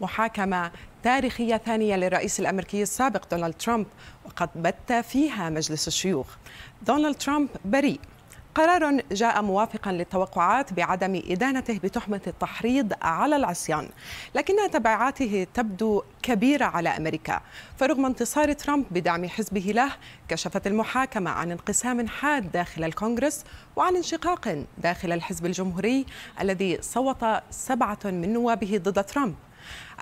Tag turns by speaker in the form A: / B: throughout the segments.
A: محاكمة تاريخية ثانية للرئيس الأمريكي السابق دونالد ترامب وقد بت فيها مجلس الشيوخ دونالد ترامب بريء قرار جاء موافقا للتوقعات بعدم إدانته بتهمة التحريض على العصيان لكن تبعاته تبدو كبيرة على أمريكا فرغم انتصار ترامب بدعم حزبه له كشفت المحاكمة عن انقسام حاد داخل الكونغرس وعن انشقاق داخل الحزب الجمهوري الذي صوت سبعة من نوابه ضد ترامب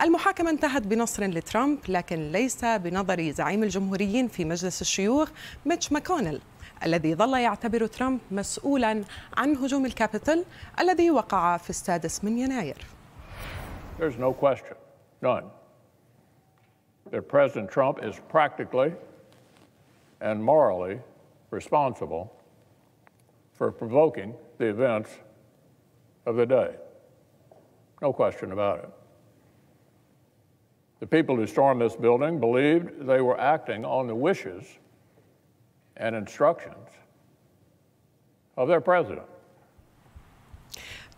A: المحاكمة انتهت بنصر لترامب لكن ليس بنظر زعيم الجمهوريين في مجلس الشيوخ ميتش ماكونيل الذي ظل يعتبر ترامب مسؤولا عن هجوم الكابيتل الذي وقع في السادس من يناير.
B: There's no question, none, that President Trump is practically and morally responsible for provoking the events of the day. No question about it. The people who stormed this building believed they were acting on the wishes and instructions of their president.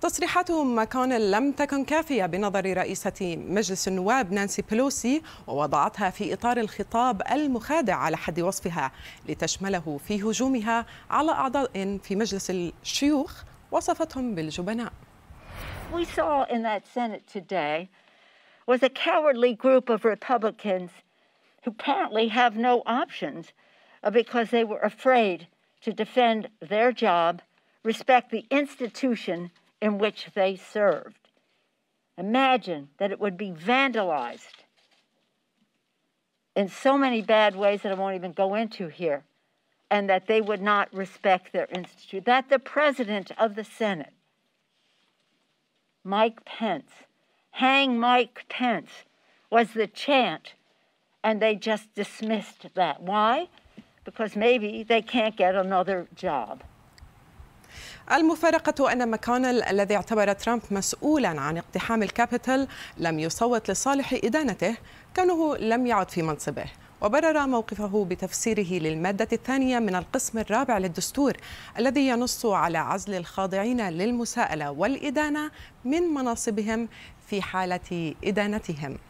A: تصريحاتهم ماكون لم تكن كافية بنظر رئيسة مجلس النواب نانسي بلوسي ووضعتها في إطار الخطاب المخادع على حد وصفها لتشمله في هجومها على أعضاء في مجلس الشيوخ
C: وصفتهم بالجبناء. We saw in that Senate today was a cowardly group of Republicans who apparently have no options uh, because they were afraid to defend their job, respect the institution in which they served. Imagine that it would be vandalized in so many bad ways that I won't even go into here, and that they would not respect their institute. That the president of the Senate, Mike Pence, Hang Mike Pence was the chant, and they just dismissed that. Why? Because maybe they can't get another job. المفارقة
A: أن ماكونل الذي اعتبر ترامب مسؤولا عن اقتحام الكابيتال لم يصوت لصالح إدانته كونه لم يعد في منصبه وبرر موقفه بتفسيره للمادة الثانية من القسم الرابع للدستور الذي ينص على عزل الخاضعين للمساءلة والإدانة من مناصبهم في حالة إدانتهم